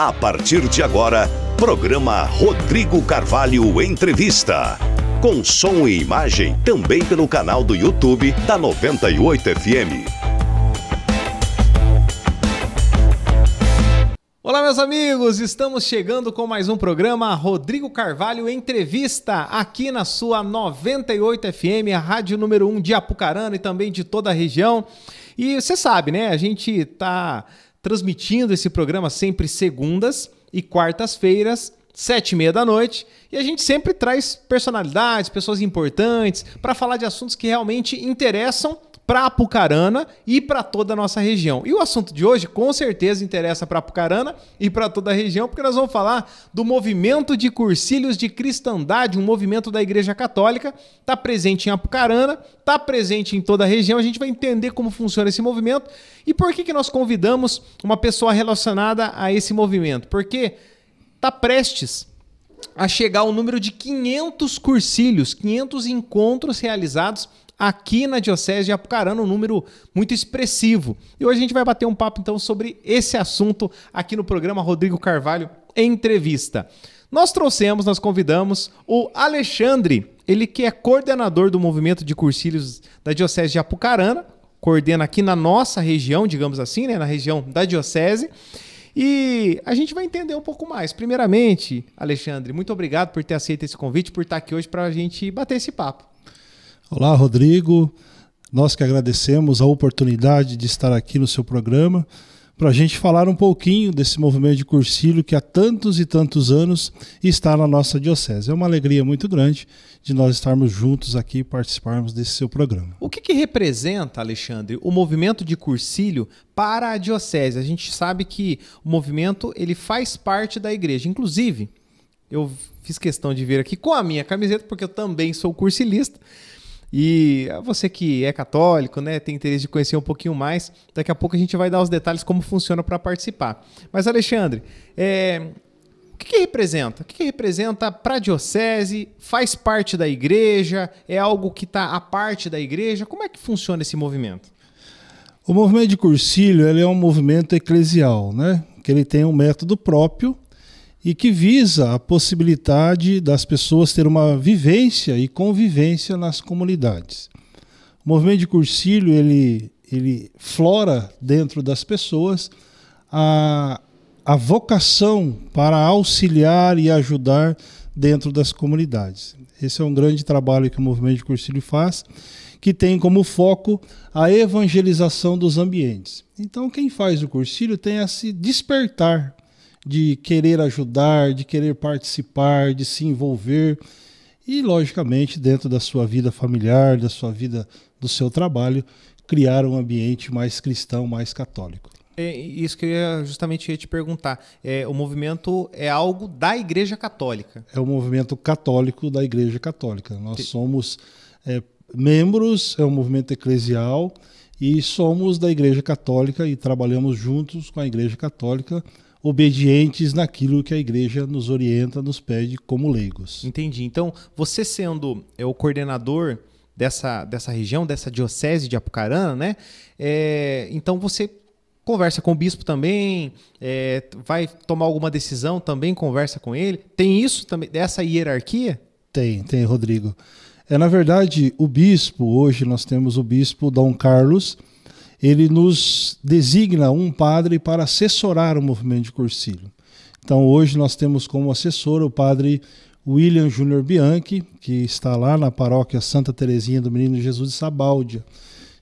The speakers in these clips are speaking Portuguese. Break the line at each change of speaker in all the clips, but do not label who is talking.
A partir de agora, programa Rodrigo Carvalho Entrevista. Com som e imagem também pelo canal do YouTube da 98 FM. Olá, meus amigos! Estamos chegando com mais um programa Rodrigo Carvalho Entrevista, aqui na sua 98 FM, a rádio número 1 de Apucarana e também de toda a região. E você sabe, né? A gente está transmitindo esse programa sempre segundas e quartas-feiras, sete e meia da noite. E a gente sempre traz personalidades, pessoas importantes, para falar de assuntos que realmente interessam para Apucarana e para toda a nossa região. E o assunto de hoje com certeza interessa para Apucarana e para toda a região, porque nós vamos falar do movimento de cursilhos de cristandade, um movimento da Igreja Católica, está presente em Apucarana, está presente em toda a região. A gente vai entender como funciona esse movimento e por que, que nós convidamos uma pessoa relacionada a esse movimento, porque está prestes a chegar ao número de 500 cursilhos, 500 encontros realizados aqui na Diocese de Apucarana, um número muito expressivo. E hoje a gente vai bater um papo então sobre esse assunto aqui no programa Rodrigo Carvalho Entrevista. Nós trouxemos, nós convidamos o Alexandre, ele que é coordenador do movimento de Cursílios da Diocese de Apucarana, coordena aqui na nossa região, digamos assim, né, na região da Diocese. E a gente vai entender um pouco mais. Primeiramente, Alexandre, muito obrigado por ter aceito esse convite, por estar aqui hoje para a gente bater esse papo.
Olá, Rodrigo. Nós que agradecemos a oportunidade de estar aqui no seu programa para a gente falar um pouquinho desse movimento de cursilho que há tantos e tantos anos está na nossa diocese. É uma alegria muito grande de nós estarmos juntos aqui e participarmos desse seu programa.
O que, que, representa, Alexandre, o movimento de cursilho para a diocese? A gente sabe que o movimento ele faz parte da igreja, inclusive eu fiz questão de vir aqui com a minha camiseta porque eu também sou cursilista. E você que é católico, né, tem interesse de conhecer um pouquinho mais, daqui a pouco a gente vai dar os detalhes como funciona para participar. Mas Alexandre, é, o que, que, representa? O que, que representa para a diocese? Faz parte da igreja? É algo que está à parte da igreja? Como é que funciona esse movimento?
O movimento de cursilho é um movimento eclesial, né? Que ele tem um método próprio e que visa a possibilidade das pessoas ter uma vivência e convivência nas comunidades. O movimento de cursilho ele, ele flora dentro das pessoas a, a vocação para auxiliar e ajudar dentro das comunidades. Esse é um grande trabalho que o movimento de cursilho faz, que tem como foco a evangelização dos ambientes. Então, quem faz o cursilho tem a se despertar de querer ajudar, de querer participar, de se envolver. E, logicamente, dentro da sua vida familiar, da sua vida, do seu trabalho, criar um ambiente mais cristão, mais católico.
É isso que eu ia justamente ia te perguntar. É, o movimento é algo da Igreja Católica.
É o movimento católico da Igreja Católica. Nós somos é, membros, é um movimento eclesial, e somos da Igreja Católica e trabalhamos juntos com a Igreja Católica obedientes
naquilo que a igreja nos orienta, nos pede como leigos. Entendi. Então, você sendo é, o coordenador dessa, dessa região, dessa diocese de Apucarana, né? É, então você conversa com o bispo também, é, vai tomar alguma decisão também, conversa com ele. Tem isso também, dessa hierarquia?
Tem, tem, Rodrigo. É, na verdade, o bispo, hoje nós temos o bispo Dom Carlos, ele nos designa um padre para assessorar o movimento de cursilho. Então hoje nós temos como assessor o padre William Júnior Bianchi, que está lá na paróquia Santa Terezinha do Menino Jesus de Sabáudia.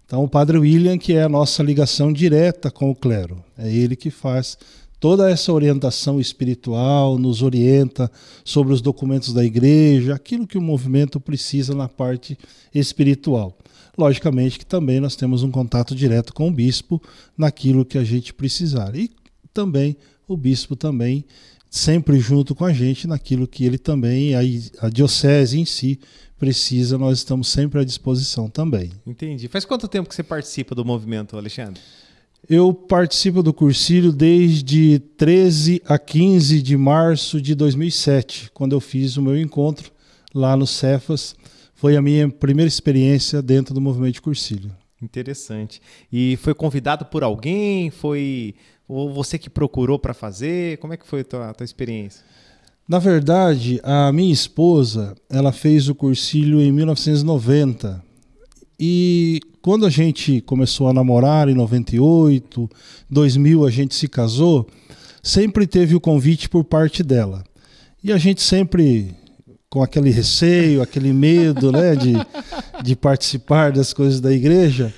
Então o padre William, que é a nossa ligação direta com o clero, é ele que faz toda essa orientação espiritual, nos orienta sobre os documentos da igreja, aquilo que o movimento precisa na parte espiritual. Logicamente que também nós temos um contato direto com o bispo naquilo que a gente precisar. E também o bispo também sempre junto com a gente naquilo que ele também, a, diocese em si, precisa, nós estamos sempre à disposição também.
Entendi. Faz quanto tempo que você participa do movimento, Alexandre?
Eu participo do cursilho desde 13 a 15 de março de 2007, quando eu fiz o meu encontro lá no Cefas. Foi a minha primeira experiência dentro do movimento de cursilho.
Interessante. E foi convidado por alguém? Foi você que procurou para fazer? Como é que foi a tua, a tua experiência?
Na verdade, a minha esposa, ela fez o cursilho em 1990. E quando a gente começou a namorar em 98, 2000 a gente se casou, sempre teve o convite por parte dela. E a gente sempre com aquele receio, aquele medo, né, de, de participar das coisas da igreja.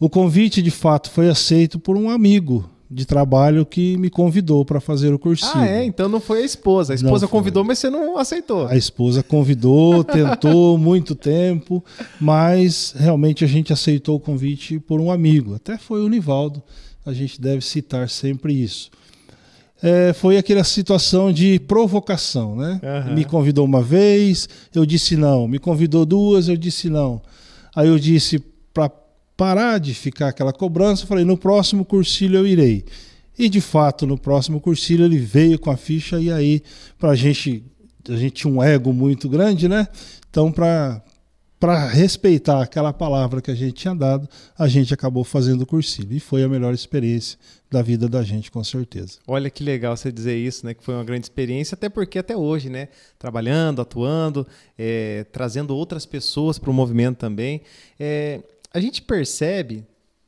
O convite de fato foi aceito por um amigo de trabalho que me convidou para fazer o cursinho. Ah, é?
Então não foi a esposa. A esposa convidou, mas você não aceitou. A
esposa convidou, tentou muito tempo, mas realmente a gente aceitou o convite por um amigo. Até foi o Nivaldo. A gente deve citar sempre isso. É, foi aquela situação de provocação, né? Uhum. Me convidou uma vez, eu disse não. Me convidou duas, eu disse não. Aí eu disse para parar de ficar aquela cobrança, falei, no próximo cursilho eu irei. E de fato, no próximo cursilho ele veio com a ficha e aí para a gente, a gente tinha um ego muito grande, né? Então para para respeitar aquela palavra que a gente tinha dado, a gente acabou fazendo o cursilho. E foi a melhor experiência da vida da gente, com certeza.
Olha que legal você dizer isso, né? Que foi uma grande experiência, até porque até hoje, né? Trabalhando, atuando, é, trazendo outras pessoas para o movimento também. É, a gente percebe.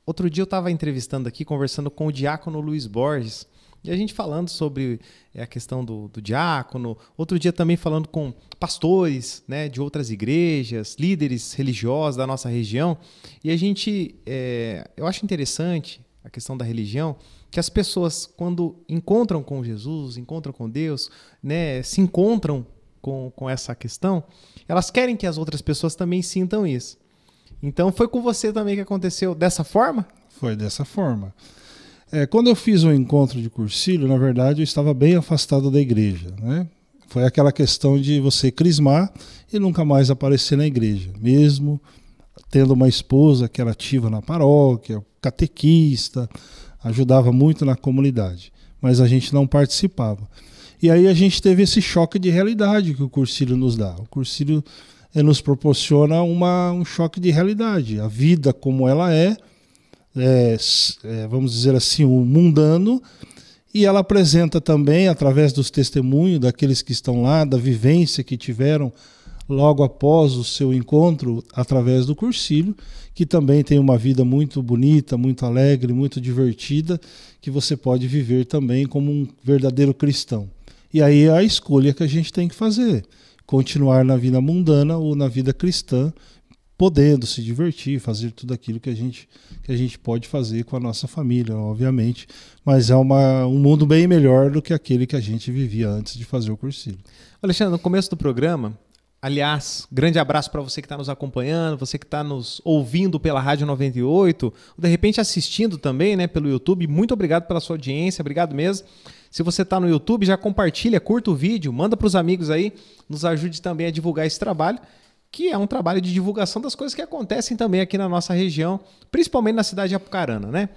Outro dia eu estava entrevistando aqui, conversando com o diácono Luiz Borges, e a gente falando sobre eh, a questão do, do diácono. Outro dia também falando com pastores né, de outras igrejas, líderes religiosos da nossa região. E a gente, é, eu acho interessante a questão da religião, que as pessoas, quando encontram com Jesus, encontram com Deus, né, se encontram com, com essa questão, elas querem que as outras pessoas também sintam isso. Então foi com você também que aconteceu dessa forma?
Foi dessa forma. É, quando eu fiz o um encontro de cursilho, na verdade eu estava bem afastado da igreja, né? Foi aquela questão de você crismar e nunca mais aparecer na igreja, mesmo tendo uma esposa que era ativa na paróquia, catequista, ajudava muito na comunidade, mas a gente não participava. E aí a gente teve esse choque de realidade que o cursilho nos dá. O cursilho nos proporciona uma, um choque de realidade. A vida como ela é, é, é vamos dizer assim, o um mundano, e ela apresenta também, através dos testemunhos daqueles que estão lá, da vivência que tiveram logo após o seu encontro, através do cursílio, que também tem uma vida muito bonita, muito alegre, muito divertida, que você pode viver também como um verdadeiro cristão. E aí é a escolha que a gente tem que fazer continuar na vida mundana ou na vida cristã, podendo se divertir, fazer tudo aquilo que a gente, que a gente pode fazer com a nossa família, obviamente. Mas é uma, um mundo bem melhor do que aquele
que a gente vivia antes de fazer o cursinho. Alexandre, no começo do programa, Aliás, grande abraço para você que está nos acompanhando, você que está nos ouvindo pela Rádio 98, de repente assistindo também né, pelo YouTube. Muito obrigado pela sua audiência, obrigado mesmo. Se você está no YouTube, já compartilha, curta o vídeo, manda para os amigos aí, nos ajude também a divulgar esse trabalho, que é um trabalho de divulgação das coisas que acontecem também aqui na nossa região, principalmente na cidade de Apucarana, né?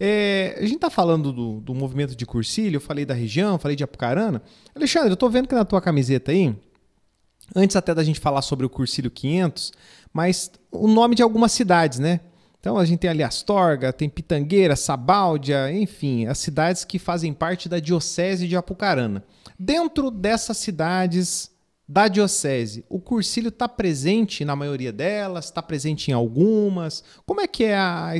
É, a gente está falando do, do, movimento de cursilho, eu falei da região, falei de Apucarana. Alexandre, eu estou vendo que na tua camiseta aí antes até da gente falar sobre o Cursílio 500, mas o nome de algumas cidades, né? Então a gente tem ali Astorga, tem Pitangueira, Sabáudia, enfim, as cidades que fazem parte da Diocese de Apucarana. Dentro dessas cidades da Diocese, o Cursílio está presente na maioria delas, está presente em algumas? Como é que é a,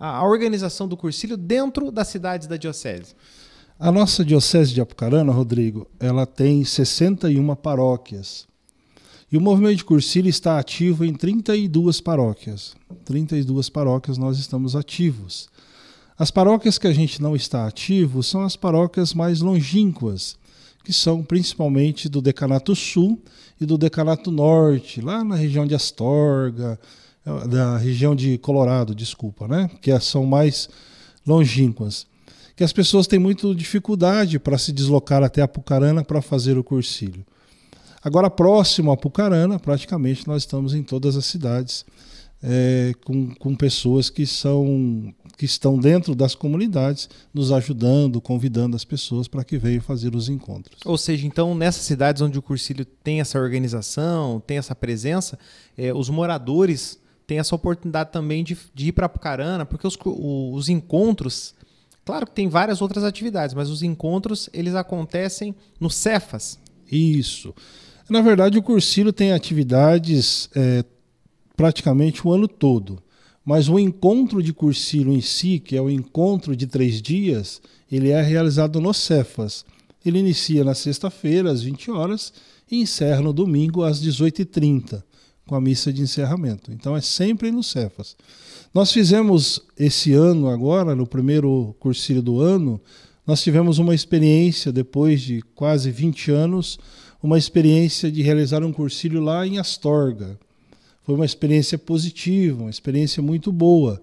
a organização do Cursílio dentro das cidades da Diocese? A nossa Diocese de
Apucarana, Rodrigo, ela tem 61 paróquias. E o movimento de Cursilha está ativo em 32 paróquias. 32 paróquias nós estamos ativos. As paróquias que a gente não está ativo são as paróquias mais longínquas, que são principalmente do Decanato Sul e do Decanato Norte, lá na região de Astorga, da região de Colorado, desculpa, né? Que é, são mais longínquas. Que as pessoas têm muita dificuldade para se deslocar até Apucarana para fazer o cursilho. Agora, próximo a Pucarana, praticamente nós estamos em todas as cidades é, com, com pessoas que, são, que estão dentro das comunidades, nos ajudando, convidando as pessoas para que venham fazer os encontros.
Ou seja, então, nessas cidades onde o Cursilho tem essa organização, tem essa presença, é, os moradores têm essa oportunidade também de, de ir para Pucarana, porque os, os encontros Claro que tem várias outras atividades, mas os encontros eles acontecem no Cefas. Isso. Na verdade, o Cursilo tem
atividades é, praticamente o ano todo, mas o encontro de Cursilo em si, que é o encontro de três dias, ele é realizado no Cefas. Ele inicia na sexta-feira, às 20 horas, e encerra no domingo, às 18h30, com a missa de encerramento. Então é sempre no Cefas. Nós fizemos esse ano agora, no primeiro Cursilo do ano, nós tivemos uma experiência, depois de quase 20 anos, uma experiência de realizar um cursilho lá em Astorga. Foi uma experiência positiva, uma experiência muito boa.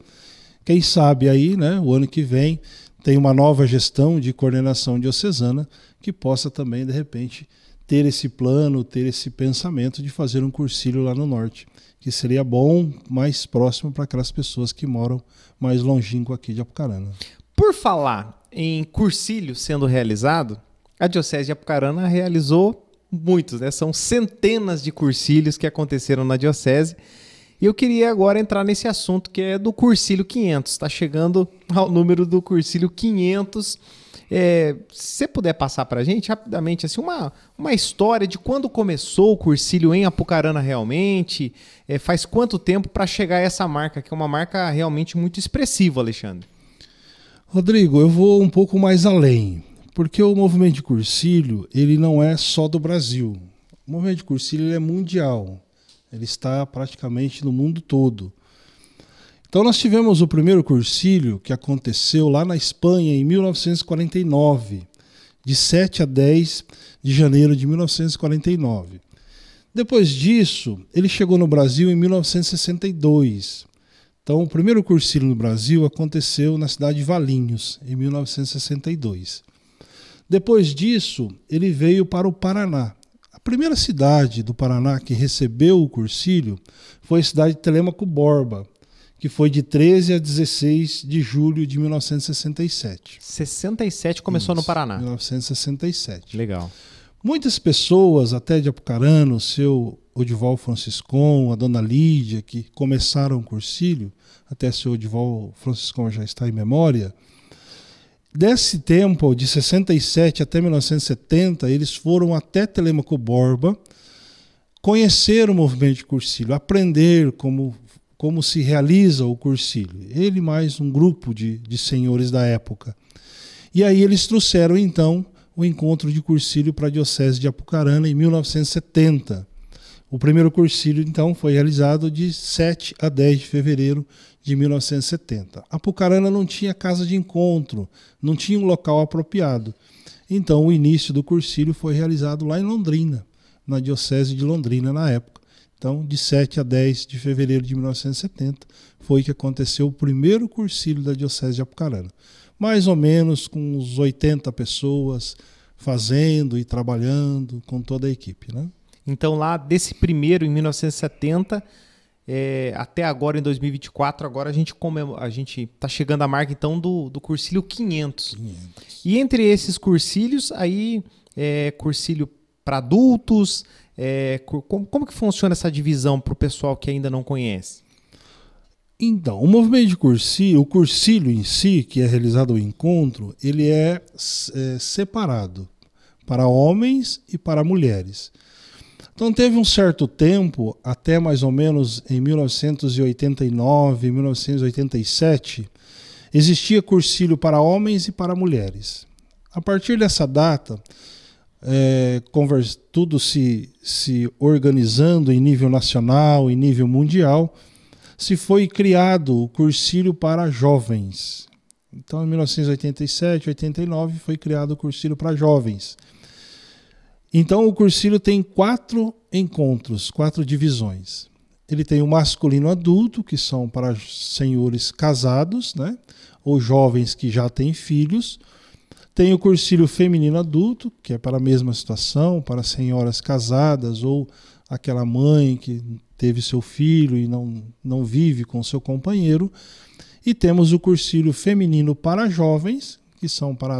Quem sabe aí, né, o ano que vem, tem uma nova gestão de coordenação diocesana que possa também, de repente, ter esse plano, ter esse pensamento de fazer um cursilho lá no norte, que seria bom, mais próximo para aquelas pessoas que moram mais longínquo aqui de Apucarana.
Por falar em cursilho sendo realizado, a Diocese de Apucarana realizou muitos, né? São centenas de cursilhos que aconteceram na diocese. E eu queria agora entrar nesse assunto que é do cursilho 500. Está chegando ao número do cursilho 500. É, se você puder passar para a gente rapidamente assim uma, uma história de quando começou o cursilho em Apucarana realmente, é, faz quanto tempo para chegar a essa marca, que é uma marca realmente muito expressiva, Alexandre.
Rodrigo, eu vou um pouco mais além. Porque o movimento de cursilho, ele não é só do Brasil. O movimento de cursilho é mundial. Ele está praticamente no mundo todo. Então nós tivemos o primeiro cursilho que aconteceu lá na Espanha em 1949, de 7 a 10 de janeiro de 1949. Depois disso, ele chegou no Brasil em 1962. Então, o primeiro cursilho no Brasil aconteceu na cidade de Valinhos, em 1962. Depois disso, ele veio para o Paraná. A primeira cidade do Paraná que recebeu o cursílio foi a cidade de Telêmaco Borba, que foi de 13 a 16 de julho de 1967.
67 começou Isso, no
Paraná. 1967. Legal. Muitas pessoas, até de Apucarana, o seu Odival Franciscon, a dona Lídia, que começaram o cursílio, até seu Odival Franciscon já está em memória, Desse tempo, de 67 até 1970, eles foram até Telemaco Borba, conhecer o movimento de cursilho, aprender como, como se realiza o cursilho. Ele mais um grupo de, de senhores da época. E aí eles trouxeram então o encontro de cursilho para a Diocese de Apucarana em 1970. O primeiro cursilho, então, foi realizado de 7 a 10 de fevereiro de 1970. Apucarana não tinha casa de encontro, não tinha um local apropriado. Então, o início do cursílio foi realizado lá em Londrina, na Diocese de Londrina, na época. Então, de 7 a 10 de fevereiro de 1970, foi que aconteceu o primeiro cursílio da Diocese de Apucarana. Mais ou menos com uns 80 pessoas fazendo e trabalhando com toda a equipe. Né?
Então, lá desse primeiro, em 1970, é, até agora em 2024, agora a gente comemora, a gente está chegando à marca então do, do cursilho 500. 500. E entre esses cursilhos aí é, cursilho para adultos, é, como, como que funciona essa divisão para o pessoal que ainda não conhece?
Então, o movimento de cursilho, o cursílio em si, que é realizado o encontro, ele
é, é separado
para homens e para mulheres. Então teve um certo tempo, até mais ou menos em 1989, 1987, existia cursilho para homens e para mulheres. A partir dessa data, é, tudo se, se organizando em nível nacional, em nível mundial, se foi criado o cursilho para jovens. Então, em 1987, 89, foi criado o cursilho para jovens. Então o cursilho tem quatro encontros, quatro divisões. Ele tem o masculino adulto, que são para senhores casados, né? ou jovens que já têm filhos. Tem o cursilho feminino adulto, que é para a mesma situação, para senhoras casadas ou aquela mãe que teve seu filho e não, não vive com seu companheiro. E temos o cursilho feminino para jovens, que são para,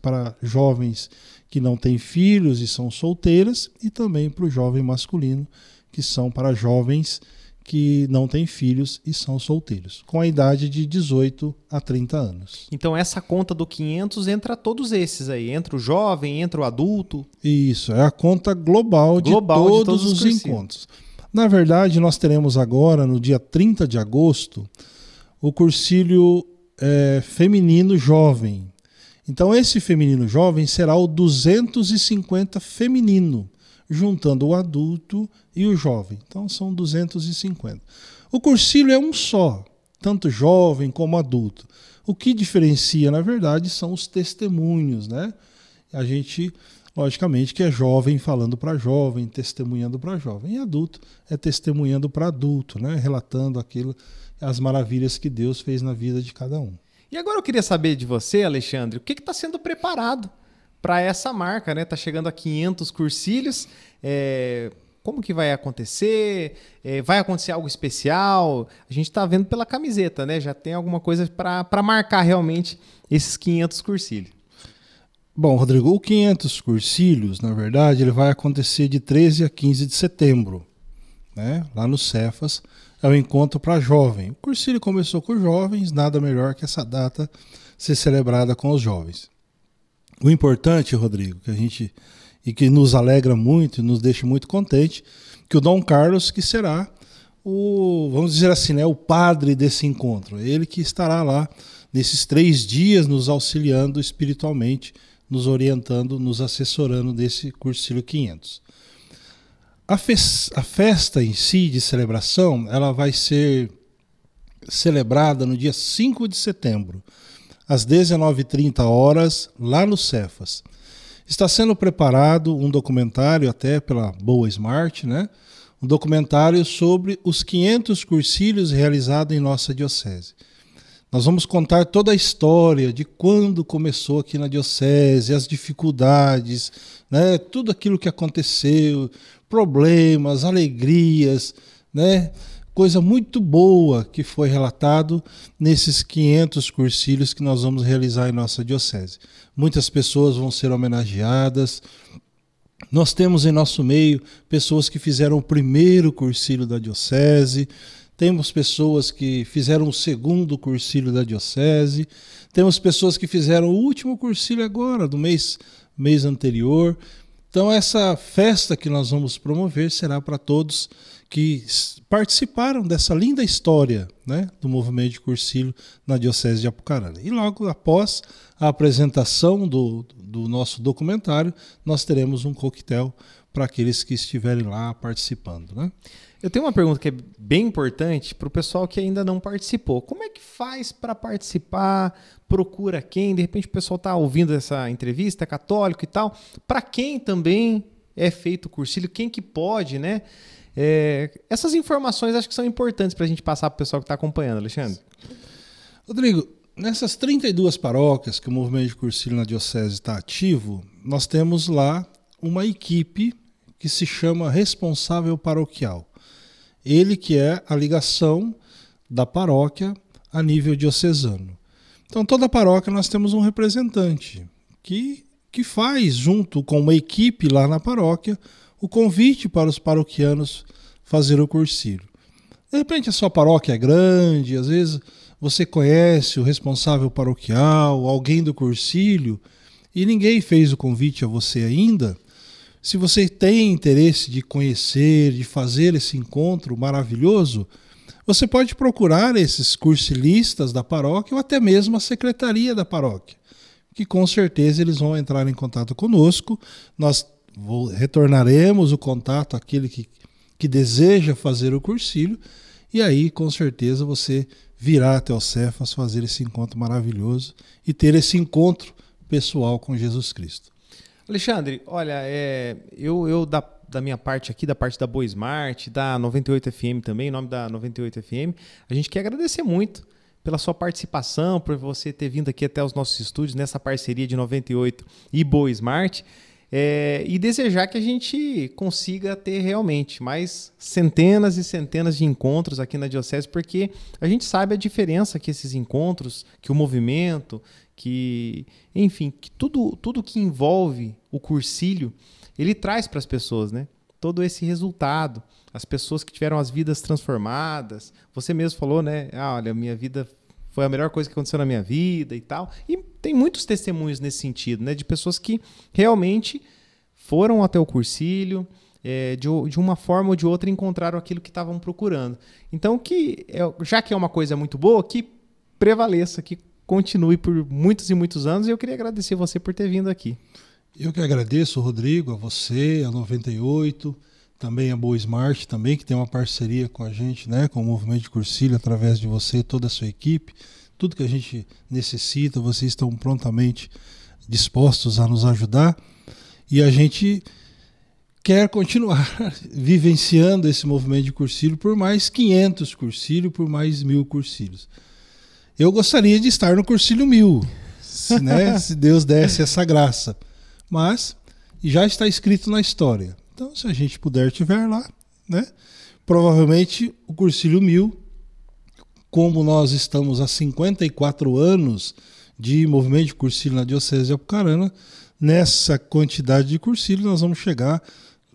para jovens que não têm filhos e são solteiras, e também para o jovem masculino, que são para jovens que não têm filhos e são solteiros, com a idade de 18 a 30 anos.
Então essa conta do 500 entra todos esses aí, entra o jovem, entra o adulto.
Isso, é a conta global, global de, todos de, todos os, encontros. Na verdade, nós teremos agora, no dia 30 de agosto, o cursilho é, feminino jovem, então esse feminino jovem será o 250 feminino, juntando o adulto e o jovem. Então são 250. O cursilho é um só, tanto jovem como adulto. O que diferencia, na verdade, são os testemunhos, né? A gente, logicamente, que é jovem falando para jovem, testemunhando para jovem. E adulto é testemunhando para adulto, né? Relatando aquilo, as maravilhas que Deus fez na vida de cada
um. E agora eu queria saber de você, Alexandre, o que está sendo preparado para essa marca, né? Está chegando a 500 cursilhos. É... Como que vai acontecer? É... Vai acontecer algo especial? A gente está vendo pela camiseta, né? Já tem alguma coisa para marcar realmente esses 500 cursilhos.
Bom, Rodrigo, o 500 cursilhos, na verdade, ele vai acontecer de 13 a 15 de setembro, né? Lá no Cefas é o encontro para jovem. O cursilho começou com jovens, nada melhor que essa data ser celebrada com os jovens. O importante, Rodrigo, que a gente e que nos alegra muito, e nos deixa muito contente, que o Dom Carlos que será o, vamos dizer assim, né, o padre desse encontro. Ele que estará lá nesses três dias nos auxiliando espiritualmente, nos orientando, nos assessorando desse cursilho 500. A, fe a festa em si de celebração, ela vai ser celebrada no dia 5 de setembro, às 19h30 horas, lá no Cefas. Está sendo preparado um documentário, até pela Boa Smart, né? um documentário sobre os 500 cursílios realizados em nossa diocese. Nós vamos contar toda a história de quando começou aqui na diocese, as dificuldades, né? tudo aquilo que aconteceu, problemas, alegrias, né? Coisa muito boa que foi relatado nesses 500 cursilhos que nós vamos realizar em nossa diocese. Muitas pessoas vão ser homenageadas. Nós temos em nosso meio pessoas que fizeram o primeiro cursilho da diocese, temos pessoas que fizeram o segundo cursilho da diocese, temos pessoas que fizeram o último cursilho agora, do mês, mês anterior. Então, essa festa que nós vamos promover será para todos que participaram dessa linda história né, do movimento de cursilho na Diocese de Apucarana. E logo após a apresentação do, do nosso documentário,
nós teremos um coquetel para aqueles que estiverem lá participando. Né? Eu tenho uma pergunta que é bem importante para o pessoal que ainda não participou. Como é que faz para participar? Procura quem? De repente o pessoal está ouvindo essa entrevista, é católico e tal. Para quem também é feito o cursilho? Quem que pode, né? É, essas informações acho que são importantes para a gente passar para o pessoal que está acompanhando, Alexandre. Rodrigo,
nessas 32 paróquias que o movimento de cursilho na Diocese está ativo, nós temos lá uma equipe que se chama responsável paroquial. Ele que é a ligação da paróquia a nível diocesano. Então, toda paróquia nós temos um representante que, que faz, junto com uma equipe lá na paróquia, o convite para os paroquianos fazer o cursilho. De repente a sua paróquia é grande, às vezes você conhece o responsável paroquial, alguém do cursilho, e ninguém fez o convite a você ainda. Se você tem interesse de conhecer, de fazer esse encontro maravilhoso, você pode procurar esses cursilistas da paróquia ou até mesmo a secretaria da paróquia, que com certeza eles vão entrar em contato conosco. Nós vou, retornaremos o contato àquele que, que deseja fazer o cursilho, e aí com certeza você virá até o Cefas fazer esse encontro maravilhoso e ter esse encontro pessoal com Jesus Cristo.
Alexandre, olha, é, eu, eu da, da, minha parte aqui, da parte da Boa Smart, da 98FM também, em nome da 98FM, a gente quer agradecer muito pela sua participação, por você ter vindo aqui até os nossos estúdios nessa parceria de 98 e Boa Smart. É, e desejar que a gente consiga ter realmente mais centenas e centenas de encontros aqui na Diocese, porque a gente sabe a diferença que esses encontros, que o movimento, que, enfim, que tudo, tudo que envolve o cursilho, ele traz para as pessoas, né? Todo esse resultado, as pessoas que tiveram as vidas transformadas. Você mesmo falou, né? Ah, olha, minha vida foi a melhor coisa que aconteceu na minha vida e tal. E tem muitos testemunhos nesse sentido, né? De pessoas que realmente foram até o cursilho, é, de, de, uma forma ou de outra encontraram aquilo que estavam procurando. Então, que é, já que é uma coisa muito boa, que prevaleça, que continue por muitos e muitos anos. E eu queria agradecer você por ter vindo aqui. Eu que
agradeço, Rodrigo, a você, a 98 também a Boa Smart, também, que tem uma parceria com a gente, né, com o Movimento de Cursilho, através de você, toda a sua equipe. Tudo que a gente necessita, vocês estão prontamente dispostos a nos ajudar. E a gente quer continuar vivenciando esse movimento de cursilho por mais 500 cursilhos, por mais mil cursilhos. Eu gostaria de estar no cursilho mil, se, né, se Deus desse essa graça. Mas já está escrito na história. Então, se a gente puder tiver lá, né? Provavelmente o Cursilho Mil, como nós estamos há 54 anos de movimento de cursilho na Diocese de Apucarana, nessa quantidade de cursilho nós vamos chegar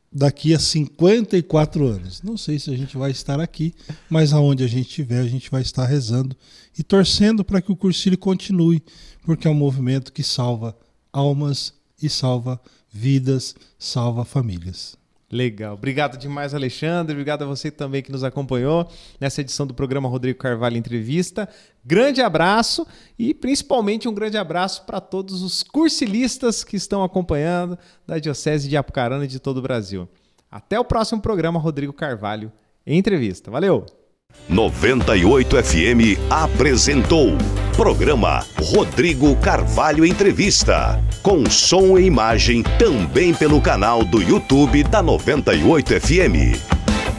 daqui a 54 anos. Não sei se a gente vai estar aqui, mas aonde a gente estiver, a gente vai estar rezando e torcendo para que o cursilho continue, porque é um movimento que salva almas e salva vidas, salva famílias.
Legal. Obrigado demais, Alexandre. Obrigado a você também que nos acompanhou nessa edição do programa Rodrigo Carvalho Entrevista. Grande abraço e principalmente um grande abraço para todos os cursilistas que estão acompanhando da Diocese de Apucarana e de todo o Brasil. Até o próximo programa Rodrigo Carvalho Entrevista. Valeu! 98 FM apresentou programa Rodrigo Carvalho Entrevista, com som e imagem também pelo canal do YouTube da 98 FM.